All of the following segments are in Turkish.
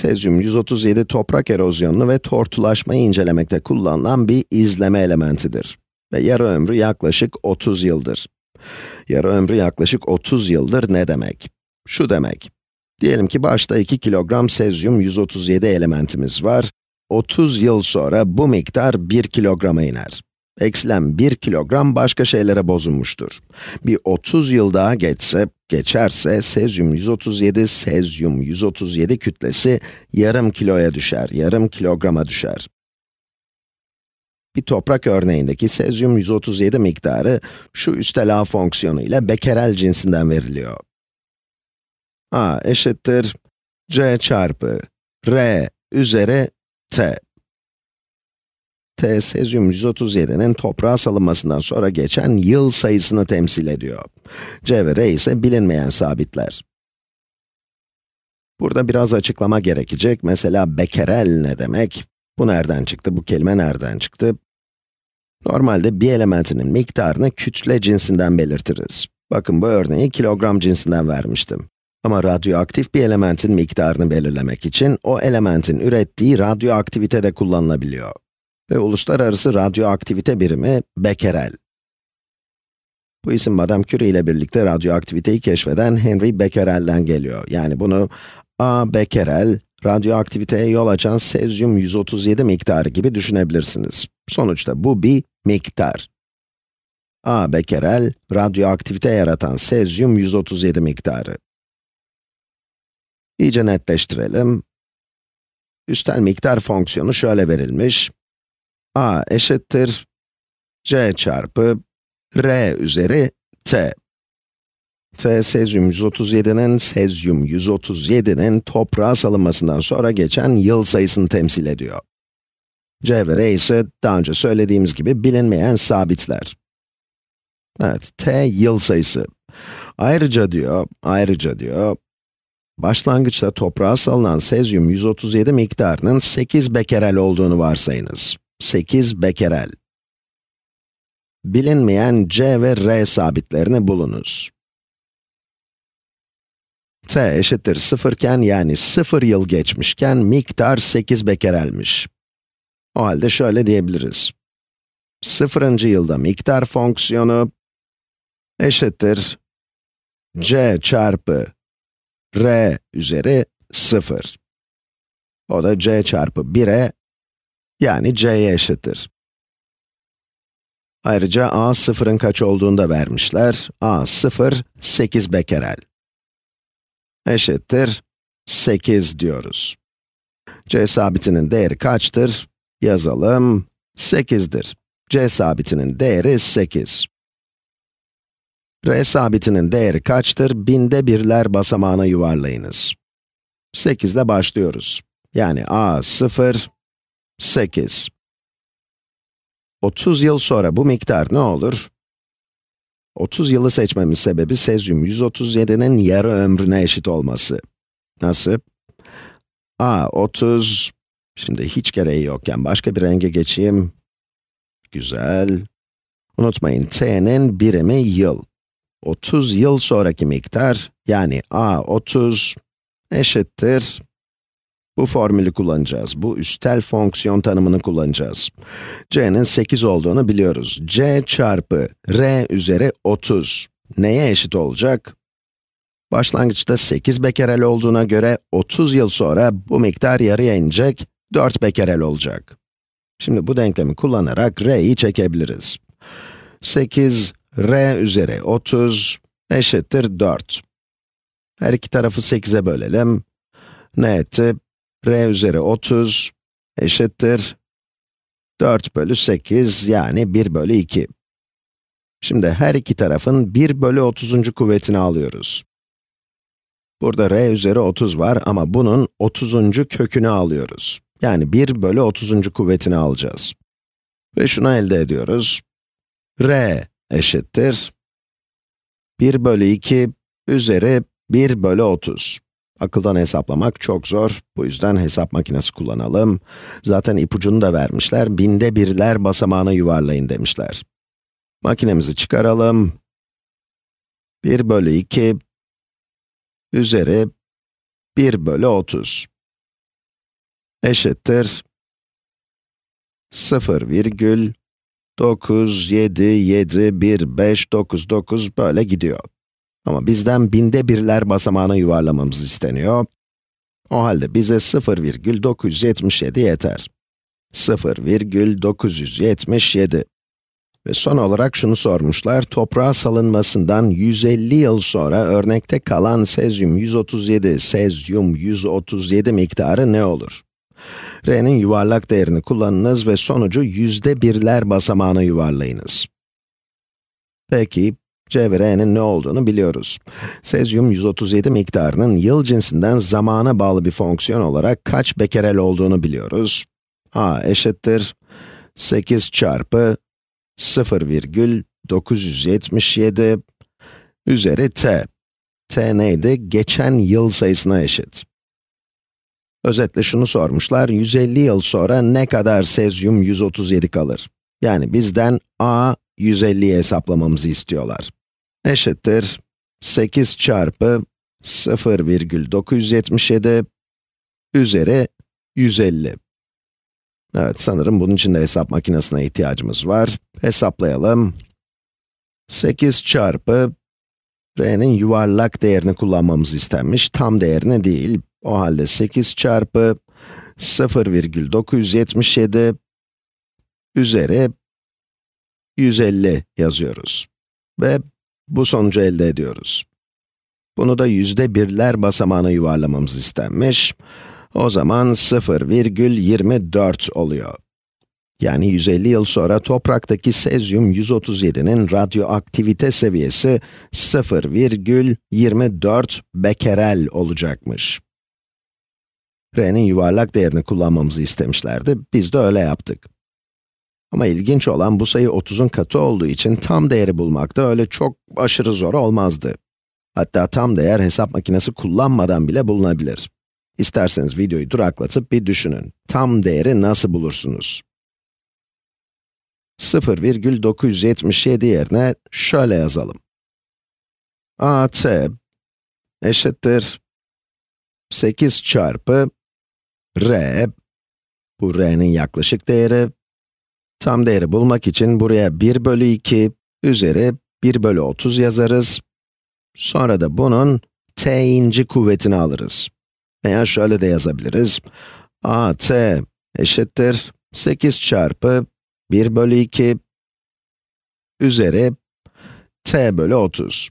Sezyum 137 toprak erozyonunu ve tortulaşmayı incelemekte kullanılan bir izleme elementidir. Ve yarı ömrü yaklaşık 30 yıldır. Yarı ömrü yaklaşık 30 yıldır ne demek? Şu demek. Diyelim ki başta 2 kilogram sezyum 137 elementimiz var. 30 yıl sonra bu miktar 1 kilograma iner. Eksilen 1 kilogram başka şeylere bozulmuştur. Bir 30 yıl daha geçse, geçerse sezyum 137, sezyum 137 kütlesi yarım kiloya düşer, yarım kilograma düşer. Bir toprak örneğindeki sezyum 137 miktarı şu üstel a fonksiyonu ile bekerel cinsinden veriliyor. a eşittir c çarpı r üzeri t. T-sezyum 137'nin toprağa salınmasından sonra geçen yıl sayısını temsil ediyor. C ve R ise bilinmeyen sabitler. Burada biraz açıklama gerekecek. Mesela bekerel ne demek? Bu nereden çıktı? Bu kelime nereden çıktı? Normalde bir elementinin miktarını kütle cinsinden belirtiriz. Bakın bu örneği kilogram cinsinden vermiştim. Ama radyoaktif bir elementin miktarını belirlemek için o elementin ürettiği radyoaktivite de kullanılabiliyor ve Uluslararası radyo aktivite Birimi Becquerel. Bu isim Madame Curie ile birlikte radyoaktiviteyi keşfeden Henry Becquerel'den geliyor. Yani bunu A. Becquerel, radyoaktiviteye yol açan sezyum 137 miktarı gibi düşünebilirsiniz. Sonuçta bu bir miktar. A. Becquerel, radyoaktivite yaratan sezyum 137 miktarı. İyice netleştirelim. Üstel miktar fonksiyonu şöyle verilmiş a eşittir c çarpı r üzeri t. t sezyum 137'nin sezyum 137'nin toprağa salınmasından sonra geçen yıl sayısını temsil ediyor. c ve r ise daha önce söylediğimiz gibi bilinmeyen sabitler. Evet, t yıl sayısı. Ayrıca diyor, ayrıca diyor, başlangıçta toprağa salınan sezyum 137 miktarının 8 bekerel olduğunu varsayınız. 8 bekerel. Bilinmeyen c ve r sabitlerini bulunuz. t eşittir 0 iken yani 0 yıl geçmişken miktar 8 bekerelmiş. O halde şöyle diyebiliriz. 0. yılda miktar fonksiyonu eşittir c çarpı r üzeri 0. O da c çarpı 1'e yani c'ye eşittir. Ayrıca a 0'ın kaç olduğunu da vermişler. a 0, 8 bekerel. Eşittir 8 diyoruz. c sabitinin değeri kaçtır? Yazalım, 8'dir. c sabitinin değeri 8. r sabitinin değeri kaçtır? Binde birler basamağına yuvarlayınız. 8 ile başlıyoruz. Yani a 0, 8. 30 yıl sonra bu miktar ne olur? 30 yılı seçmemin sebebi sezyum 137'nin yarı ömrüne eşit olması. Nasıl? A 30, şimdi hiç gereği yokken başka bir renge geçeyim. Güzel. Unutmayın, t'nin birimi yıl. 30 yıl sonraki miktar, yani a 30 eşittir bu formülü kullanacağız. Bu üstel fonksiyon tanımını kullanacağız. c'nin 8 olduğunu biliyoruz. c çarpı r üzeri 30 neye eşit olacak? Başlangıçta 8 bekerel olduğuna göre 30 yıl sonra bu miktar yarıya inecek, 4 bekerel olacak. Şimdi bu denklemi kullanarak r'yi çekebiliriz. 8 r üzeri 30 eşittir 4. Her iki tarafı 8'e bölelim. Ne etti? r üzeri 30 eşittir 4 bölü 8 yani 1 bölü 2. Şimdi her iki tarafın 1 bölü 30. kuvvetini alıyoruz. Burada r üzeri 30 var ama bunun 30. kökünü alıyoruz. Yani 1 bölü 30. kuvvetini alacağız. Ve şunu elde ediyoruz. r eşittir 1 bölü 2 üzeri 1 bölü 30. Akıldan hesaplamak çok zor, bu yüzden hesap makinesi kullanalım. Zaten ipucunu da vermişler, binde birler basamağına yuvarlayın demişler. Makinemizi çıkaralım. 1 bölü 2 üzeri 1 bölü 30 eşittir 0,9771599 böyle gidiyor. Ama bizden binde birler basamağına yuvarlamamız isteniyor. O halde bize 0,977 yeter. 0,977. Ve son olarak şunu sormuşlar, toprağa salınmasından 150 yıl sonra örnekte kalan sezyum 137, sezyum 137 miktarı ne olur? R'nin yuvarlak değerini kullanınız ve sonucu yüzde birler basamağına yuvarlayınız. Peki, C ve R'nin ne olduğunu biliyoruz. Sezyum 137 miktarının yıl cinsinden zamana bağlı bir fonksiyon olarak kaç bekerel olduğunu biliyoruz. A eşittir 8 çarpı 0,977 üzeri t. t neydi? Geçen yıl sayısına eşit. Özetle şunu sormuşlar, 150 yıl sonra ne kadar sezyum 137 kalır? Yani bizden a 150'yi hesaplamamızı istiyorlar eşittir 8 çarpı 0,977 üzeri 150. Evet, sanırım bunun için de hesap makinesine ihtiyacımız var. Hesaplayalım. 8 çarpı r'nin yuvarlak değerini kullanmamız istenmiş, tam değerini değil. O halde 8 çarpı 0,977 üzeri 150 yazıyoruz. Ve bu sonucu elde ediyoruz. Bunu da yüzde birler basamağına yuvarlamamız istenmiş. O zaman 0,24 oluyor. Yani 150 yıl sonra topraktaki sezyum 137'nin radyoaktivite seviyesi 0,24 bekerel olacakmış. R'nin yuvarlak değerini kullanmamızı istemişlerdi, biz de öyle yaptık. Ama ilginç olan bu sayı 30'un katı olduğu için tam değeri bulmak da öyle çok aşırı zor olmazdı. Hatta tam değer hesap makinesi kullanmadan bile bulunabilir. İsterseniz videoyu duraklatıp bir düşünün. Tam değeri nasıl bulursunuz? 0,977 yerine şöyle yazalım. at eşittir 8 çarpı r, bu r'nin yaklaşık değeri, Tam değeri bulmak için buraya 1 bölü 2 üzeri 1 bölü 30 yazarız. Sonra da bunun t inci kuvvetini alırız. Veya şöyle de yazabiliriz. a t eşittir 8 çarpı 1 bölü 2 üzeri t bölü 30.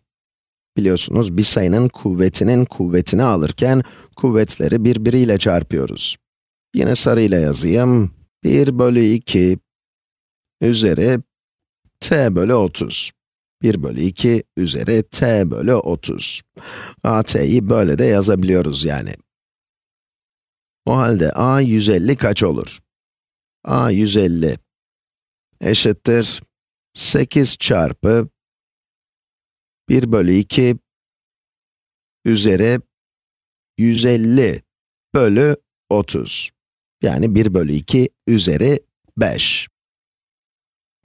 Biliyorsunuz bir sayının kuvvetinin kuvvetini alırken kuvvetleri birbiriyle çarpıyoruz. Yine sarıyla yazayım. 1 bölü 2 üzeri t bölü 30. 1 bölü 2 üzeri t bölü 30. AT'yi böyle de yazabiliyoruz yani. O halde a 150 kaç olur? a 150 eşittir 8 çarpı 1 bölü 2 üzeri 150 bölü 30. Yani 1 bölü 2 üzeri 5.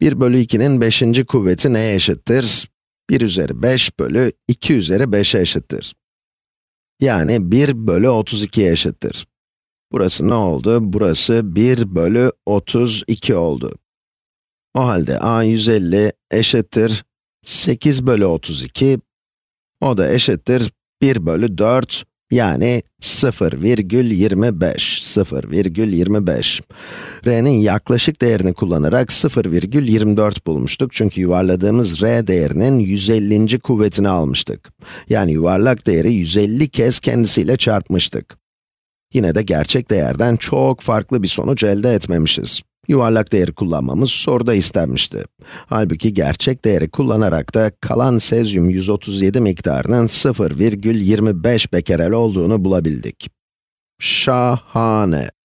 1 bölü 2'nin 5. kuvveti neye eşittir? 1 üzeri 5 bölü 2 üzeri 5'e eşittir. Yani 1 bölü 32'ye eşittir. Burası ne oldu? Burası 1 bölü 32 oldu. O halde a 150 eşittir 8 bölü 32, o da eşittir 1 bölü 4 yani 0,25, 0,25. r'nin yaklaşık değerini kullanarak 0,24 bulmuştuk. Çünkü yuvarladığımız r değerinin 150. kuvvetini almıştık. Yani yuvarlak değeri 150 kez kendisiyle çarpmıştık. Yine de gerçek değerden çok farklı bir sonuç elde etmemişiz. Yuvarlak değeri kullanmamız soruda istenmişti. Halbuki gerçek değeri kullanarak da kalan sezyum 137 miktarının 0,25 bekerel olduğunu bulabildik. Şahane!